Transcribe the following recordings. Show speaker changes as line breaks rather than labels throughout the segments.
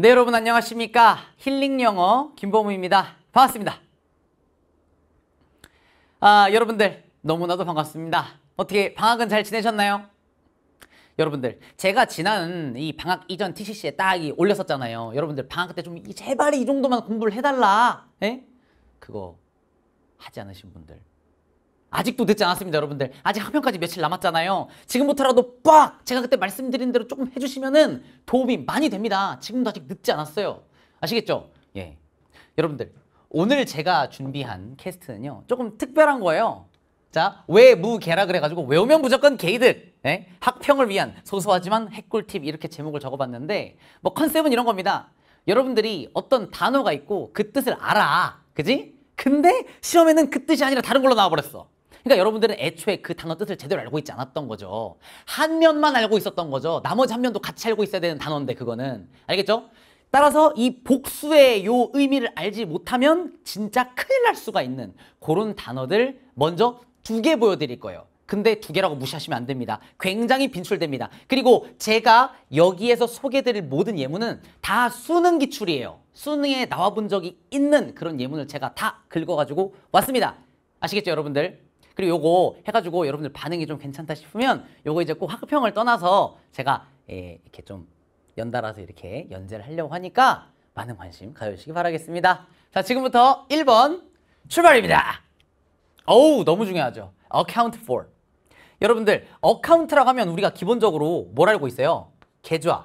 네 여러분 안녕하십니까 힐링 영어 김보무입니다 반갑습니다 아 여러분들 너무나도 반갑습니다 어떻게 방학은 잘 지내셨나요? 여러분들 제가 지난 이 방학 이전 TCC에 딱 올렸었잖아요 여러분들 방학 때 좀 제발 이 정도만 공부를 해달라 에? 예? 그거 하지 않으신 분들 아직도 늦지 않았습니다 여러분들 아직 한편까지 며칠 남았잖아요 지금부터라도 빡 제가 그때 말씀드린 대로 조금 해주시면은 도움이 많이 됩니다 지금도 아직 늦지 않았어요 아시겠죠? 예 여러분들 오늘 제가 준비한 캐스트는요 조금 특별한 거예요 자 외무계라 그래가지고 외우면 무조건 개이득 예? 학평을 위한 소소하지만 핵꿀팁 이렇게 제목을 적어봤는데 뭐 컨셉은 이런 겁니다 여러분들이 어떤 단어가 있고 그 뜻을 알아 그지? 근데 시험에는 그 뜻이 아니라 다른 걸로 나와버렸어 그러니까 여러분들은 애초에 그 단어 뜻을 제대로 알고 있지 않았던 거죠. 한 면만 알고 있었던 거죠. 나머지 한 면도 같이 알고 있어야 되는 단어인데 그거는. 알겠죠? 따라서 이 복수의 요 의미를 알지 못하면 진짜 큰일 날 수가 있는 그런 단어들 먼저 두 개 보여드릴 거예요. 근데 두 개라고 무시하시면 안 됩니다. 굉장히 빈출됩니다. 그리고 제가 여기에서 소개드릴 모든 예문은 다 수능 기출이에요. 수능에 나와 본 적이 있는 그런 예문을 제가 다 긁어가지고 왔습니다. 아시겠죠, 여러분들? 그리고 요거 해가지고 여러분들 반응이 좀 괜찮다 싶으면 요거 이제 꼭 학평을 떠나서 제가 예, 이렇게 좀 연달아서 이렇게 연재를 하려고 하니까 많은 관심 가져주시기 바라겠습니다. 자, 지금부터 1번 출발입니다. 어우, 너무 중요하죠. account for. 여러분들, account라고 하면 우리가 기본적으로 뭘 알고 있어요? 계좌.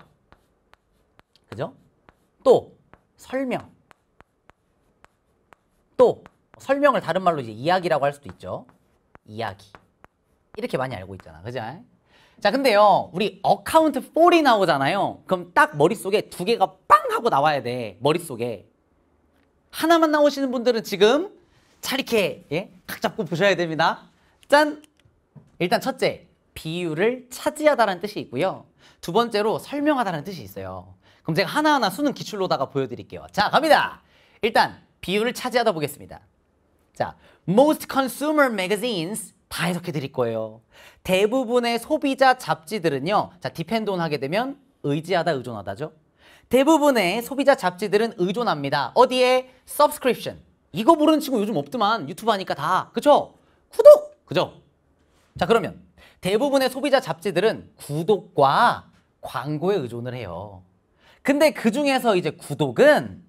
그죠? 또 설명. 또 설명을 다른 말로 이제 이야기라고 할 수도 있죠. 이야기 이렇게 많이 알고 있잖아 그죠? 자 근데요 우리 어카운트 4이 나오잖아요 그럼 딱 머릿속에 두 개가 빵 하고 나와야 돼 머릿속에 하나만 나오시는 분들은 지금 잘 이렇게 예? 각 잡고 보셔야 됩니다 짠! 일단 첫째 비율을 차지하다라는 뜻이 있고요 두 번째로 설명하다라는 뜻이 있어요 그럼 제가 하나하나 수능 기출로다가 보여드릴게요 자 갑니다 일단 비율을 차지하다 보겠습니다 자, most consumer magazines 다 해석해 드릴 거예요. 대부분의 소비자 잡지들은요. 자, depend on 하게 되면 의지하다, 의존하다죠. 대부분의 소비자 잡지들은 의존합니다. 어디에? subscription. 이거 모르는 친구 요즘 없더만. 유튜브 하니까 다. 그쵸? 구독! 그죠? 자, 그러면 대부분의 소비자 잡지들은 구독과 광고에 의존을 해요. 근데 그 중에서 이제 구독은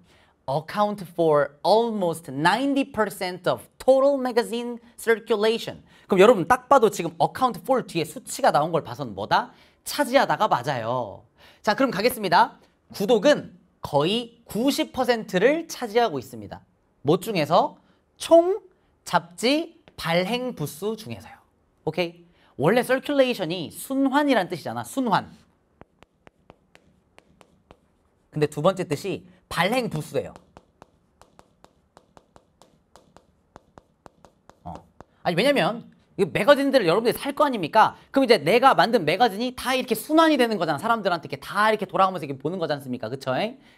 account for almost 90% of total magazine circulation. 그럼 여러분 딱 봐도 지금 account for 뒤에 수치가 나온 걸 봐선 뭐다? 차지하다가 맞아요. 자, 그럼 가겠습니다. 구독은 거의 90%를 차지하고 있습니다. 뭐 중에서? 총 잡지 발행 부수 중에서요. 오케이? 원래 circulation이 순환이란 뜻이잖아. 순환. 근데 두 번째 뜻이 발행 부수예요. 어. 아니 왜냐면 이 매거진들을 여러분들이 살 거 아닙니까? 그럼 이제 내가 만든 매거진이 다 이렇게 순환이 되는 거잖아. 사람들한테 이렇게 다 이렇게 돌아가면서 이렇게 보는 거지 습니까 그쵸?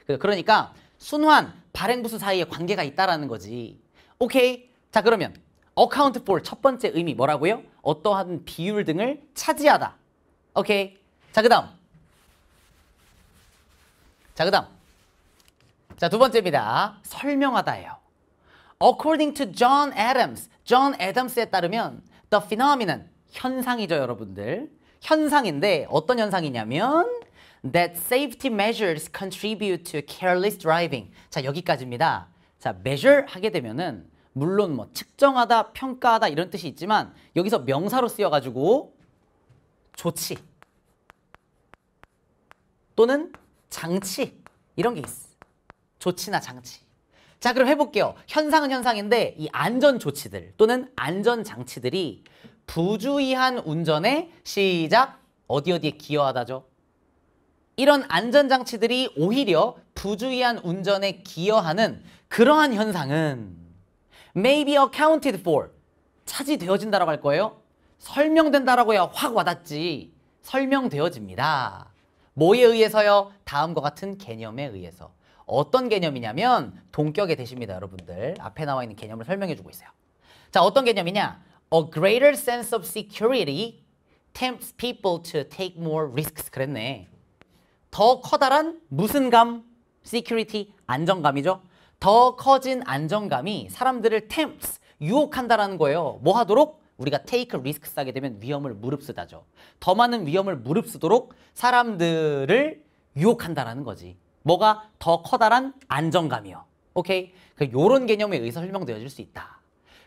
그, 그러니까 순환, 발행 부수 사이에 관계가 있다라는 거지. 오케이. 자, 그러면 어카운트 볼첫 번째 의미 뭐라고요? 어떠한 비율 등을 차지하다. 오케이. 자, 그다음. 자, 그다음. 자, 두 번째입니다. 설명하다예요. According to John Adams, John Adams에 따르면 the phenomenon, 현상이죠, 여러분들. 현상인데 어떤 현상이냐면 that safety measures contribute to careless driving. 자, 여기까지입니다. 자, measure 하게 되면은 물론 뭐 측정하다, 평가하다 이런 뜻이 있지만 여기서 명사로 쓰여 가지고 조치 또는 장치 이런 게 있어. 조치나 장치. 자 그럼 해볼게요. 현상은 현상인데 이 안전 조치들 또는 안전 장치들이 부주의한 운전의 시작 어디 어디에 기여하다죠. 이런 안전 장치들이 오히려 부주의한 운전에 기여하는 그러한 현상은 maybe accounted for 차지되어진다라고 할 거예요. 설명된다라고 해야 확 와닿지. 설명되어집니다. 뭐에 의해서요? 다음과 같은 개념에 의해서. 어떤 개념이냐면 동격의 대시입니다, 여러분들. 앞에 나와 있는 개념을 설명해 주고 있어요. 자, 어떤 개념이냐? A greater sense of security tempts people to take more risks. 그랬네. 더 커다란 무슨 감? security, 안정감이죠. 더 커진 안정감이 사람들을 tempts, 유혹한다라는 거예요. 뭐 하도록? 우리가 테이크 리스크 싸게 되면 위험을 무릅쓰다죠. 더 많은 위험을 무릅쓰도록 사람들을 유혹한다라는 거지. 뭐가 더 커다란 안정감이요. 오케이? 그 요런 개념에 의해서 설명되어질 수 있다.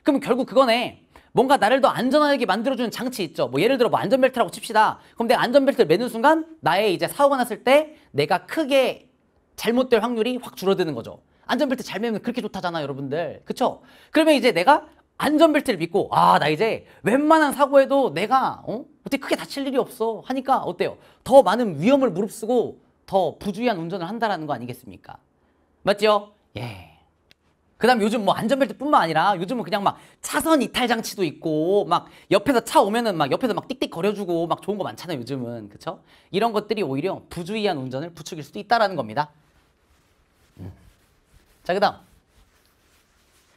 그럼 결국 그거네. 뭔가 나를 더 안전하게 만들어주는 장치 있죠. 뭐 예를 들어 뭐 안전벨트라고 칩시다. 그럼 내가 안전벨트를 매는 순간 나의 이제 사고가 났을 때 내가 크게 잘못될 확률이 확 줄어드는 거죠. 안전벨트 잘 매면 그렇게 좋다잖아 여러분들. 그쵸? 그러면 이제 내가 안전벨트를 믿고 아 나 이제 웬만한 사고에도 내가 어? 어떻게 크게 다칠 일이 없어 하니까 어때요? 더 많은 위험을 무릅쓰고 더 부주의한 운전을 한다는거 아니겠습니까? 맞죠? 예. 그 다음 요즘 뭐 안전벨트 뿐만 아니라 요즘은 그냥 막 차선 이탈 장치도 있고 막 옆에서 차 오면은 막 옆에서 막 띡띡 거려주고 막 좋은 거 많잖아요 요즘은 그쵸? 이런 것들이 오히려 부주의한 운전을 부추길 수도 있다라는 겁니다 음. 자그 다음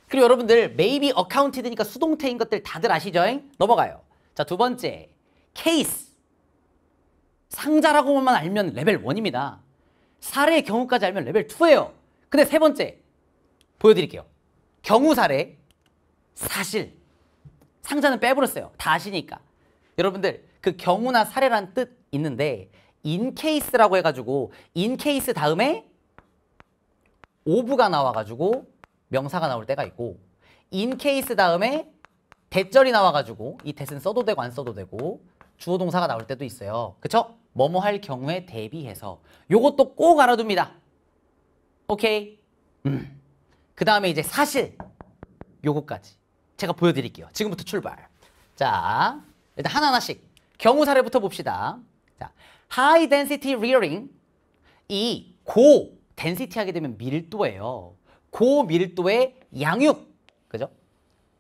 그리고 여러분들 maybe accounted니까 수동태인 것들 다들 아시죠? 넘어가요 자두 번째 케이스 상자라고만 알면 레벨 1입니다. 사례의 경우까지 알면 레벨 2예요. 근데 세 번째 보여드릴게요. 경우 사례, 사실. 상자는 빼버렸어요. 다 아시니까. 여러분들 그 경우나 사례란 뜻 있는데 인케이스라고 해가지고 인케이스 다음에 오브가 나와가지고 명사가 나올 때가 있고 인케이스 다음에 대절이 나와가지고 이 대는 써도 되고 안 써도 되고 주어동사가 나올 때도 있어요. 그쵸? 뭐뭐 할 경우에 대비해서 요것도 꼭 알아둡니다. 오케이? 음. 그 다음에 이제 사실 요거까지 제가 보여드릴게요. 지금부터 출발. 자, 일단 하나하나씩 경우 사례부터 봅시다. 자, high density rearing 이고 덴시티 하게 되면 밀도예요. 고밀도의 양육, 그죠?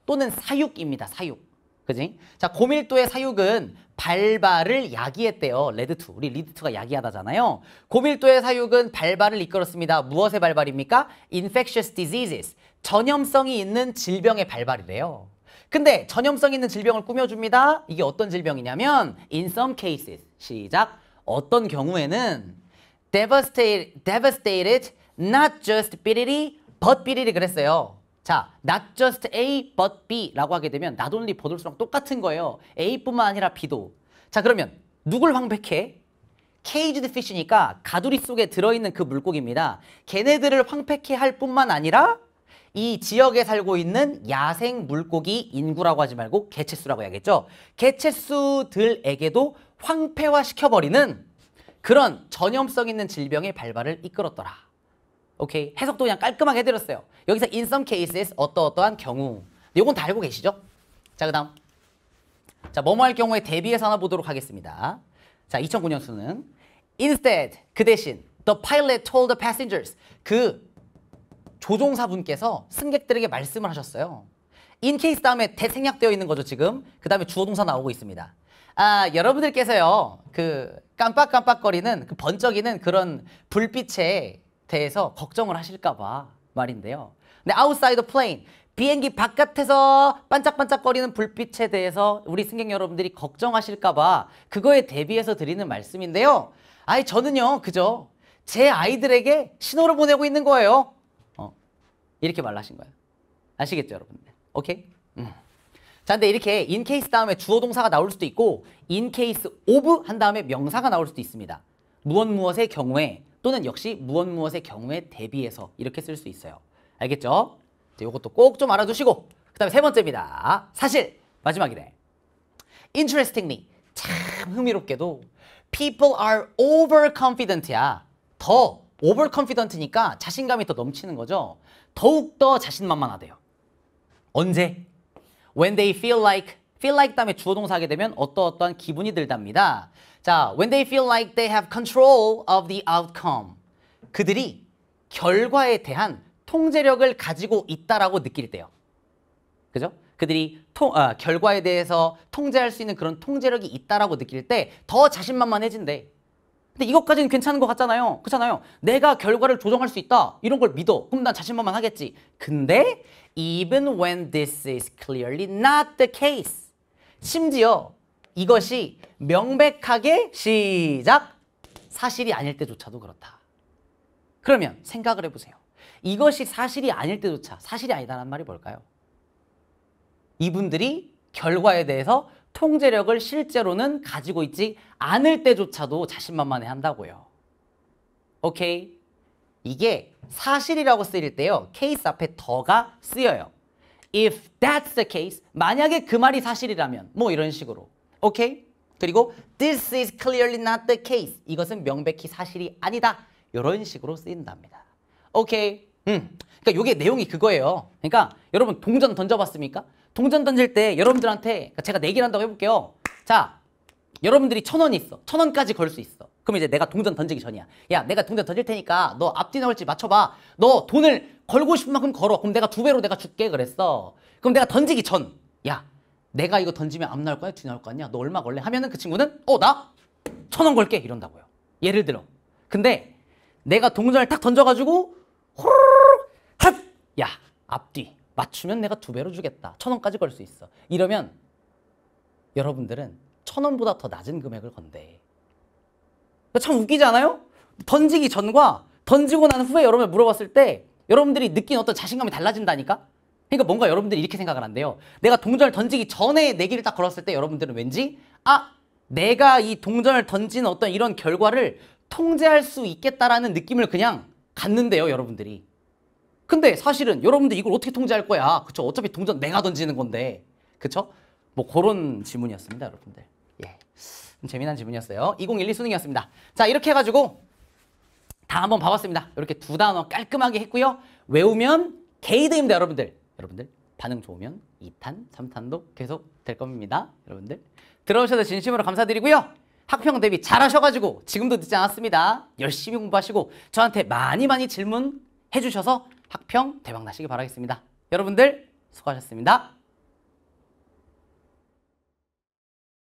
또는 사육입니다. 사육. 그지? 자, 고밀도의 사육은 발발을 야기했대요. 레드투 우리 리드투가 야기하다잖아요. 고밀도의 사육은 발발을 이끌었습니다. 무엇의 발발입니까? infectious diseases. 전염성이 있는 질병의 발발이래요. 근데 전염성 있는 질병을 꾸며줍니다. 이게 어떤 질병이냐면 in some cases. 시작. 어떤 경우에는 devastated, devastated not just 삐리리 but 삐리리 그랬어요. 자, not just A but B라고 하게 되면 not only but 수랑 똑같은 거예요. A뿐만 아니라 B도. 자, 그러면 누굴 황백해? 케이지드 피쉬니까 가두리 속에 들어있는 그 물고기입니다. 걔네들을 황폐케 할 뿐만 아니라 이 지역에 살고 있는 야생 물고기 인구라고 하지 말고 개체수라고 해야겠죠. 개체수들에게도 황폐화시켜버리는 그런 전염성 있는 질병의 발발을 이끌었더라. 오케이 해석도 그냥 깔끔하게 해드렸어요. 여기서 in some cases 어떠어떠한 경우 요건 다 알고 계시죠? 자 그다음 자 뭐뭐 할 경우에 대비해서 하나 보도록 하겠습니다. 자 2009년 수는 instead 그 대신 the pilot told the passengers 그 조종사분께서 승객들에게 말씀을 하셨어요. in case 다음에 대 생략되어 있는 거죠 지금 그 다음에 주어 동사 나오고 있습니다. 아 여러분들께서요 그 깜빡깜빡거리는 그 번쩍이는 그런 불빛에 대해서 걱정을 하실까봐 말인데요. 근데 아웃사이더 플레인 비행기 바깥에서 반짝반짝거리는 불빛에 대해서 우리 승객 여러분들이 걱정하실까봐 그거에 대비해서 드리는 말씀인데요. 아니 저는요 그죠 제 아이들에게 신호를 보내고 있는 거예요. 어 이렇게 말하신 거예요. 아시겠죠 여러분들? 오케이? 음. 자 근데 이렇게 in case 다음에 주어 동사가 나올 수도 있고 in case of 한 다음에 명사가 나올 수도 있습니다. 무엇 무엇의 경우에 또는 역시 무엇 무엇의 경우에 대비해서 이렇게 쓸 수 있어요. 알겠죠? 이 이것도 꼭 좀 알아두시고 그 다음에 세 번째입니다. 사실 마지막이래. Interestingly 참 흥미롭게도 people are overconfident야. 더 overconfident니까 자신감이 더 넘치는 거죠. 더욱더 자신만만하대요. 언제? When they feel like feel like 다음에 주어 동사 하게 되면 어떠어떠한 기분이 들답니다. 자, when they feel like they have control of the outcome. 그들이 결과에 대한 통제력을 가지고 있다라고 느낄 때요. 그죠? 그들이 통, 아, 결과에 대해서 통제할 수 있는 그런 통제력이 있다라고 느낄 때 더 자신만만해진대. 근데 이것까지는 괜찮은 것 같잖아요. 그렇잖아요. 내가 결과를 조정할 수 있다. 이런 걸 믿어. 그럼 난 자신만만하겠지. 근데 even when this is clearly not the case. 심지어 이것이 명백하게 시작 사실이 아닐 때조차도 그렇다. 그러면 생각을 해보세요. 이것이 사실이 아닐 때조차 사실이 아니다라 말이 뭘까요? 이분들이 결과에 대해서 통제력을 실제로는 가지고 있지 않을 때조차도 자신만만해 한다고요. 오케이? 이게 사실이라고 쓰일 때요. 케이스 앞에 더가 쓰여요. If that's the case, 만약에 그 말이 사실이라면 뭐 이런 식으로. 오케이? 그리고 this is clearly not the case. 이것은 명백히 사실이 아니다. 이런 식으로 쓰인답니다. 오케이? 음. 그러니까 이게 내용이 그거예요. 그러니까 여러분 동전 던져봤습니까? 동전 던질 때 여러분들한테 그러니까 제가 내기를 네 한다고 해볼게요. 자, 여러분들이 천 원 있어. 천 원까지 걸 수 있어. 그럼 이제 내가 동전 던지기 전이야. 야, 내가 동전 던질 테니까 너 앞뒤 나올지 맞춰봐. 너 돈을 걸고 싶은 만큼 걸어. 그럼 내가 두 배로 내가 줄게 그랬어. 그럼 내가 던지기 전. 야, 내가 이거 던지면 앞 나올 거야? 뒤 나올 거냐? 너 얼마 걸래? 하면은 그 친구는 어, 나 천 원 걸게 이런다고요. 예를 들어. 근데 내가 동전을 딱 던져가지고 호르르 핫! 야, 앞뒤 맞추면 내가 두 배로 주겠다. 천 원까지 걸 수 있어. 이러면 여러분들은 천 원보다 더 낮은 금액을 건대. 참 웃기지 않아요? 던지기 전과 던지고 난 후에 여러분을 물어봤을 때 여러분들이 느낀 어떤 자신감이 달라진다니까? 그러니까 뭔가 여러분들이 이렇게 생각을 한대요. 내가 동전을 던지기 전에 내기를 딱 걸었을 때 여러분들은 왠지 아 내가 이 동전을 던진 어떤 이런 결과를 통제할 수 있겠다라는 느낌을 그냥 갖는데요 여러분들이. 근데 사실은 여러분들 이걸 어떻게 통제할 거야? 그쵸? 어차피 동전 내가 던지는 건데. 그쵸? 뭐 그런 질문이었습니다 여러분들. 예. 재미난 질문이었어요2012 수능이었습니다. 자 이렇게 해가지고 다 한번 봐봤습니다. 이렇게 두 단어 깔끔하게 했고요. 외우면 게이드입니다 여러분들. 여러분들 반응 좋으면 2탄, 3탄도 계속 될 겁니다. 여러분들 들어오셔서 진심으로 감사드리고요. 학평 대비 잘하셔가지고 지금도 늦지 않았습니다. 열심히 공부하시고 저한테 많이 많이 질문해 주셔서 학평 대박 나시길 바라겠습니다. 여러분들 수고하셨습니다.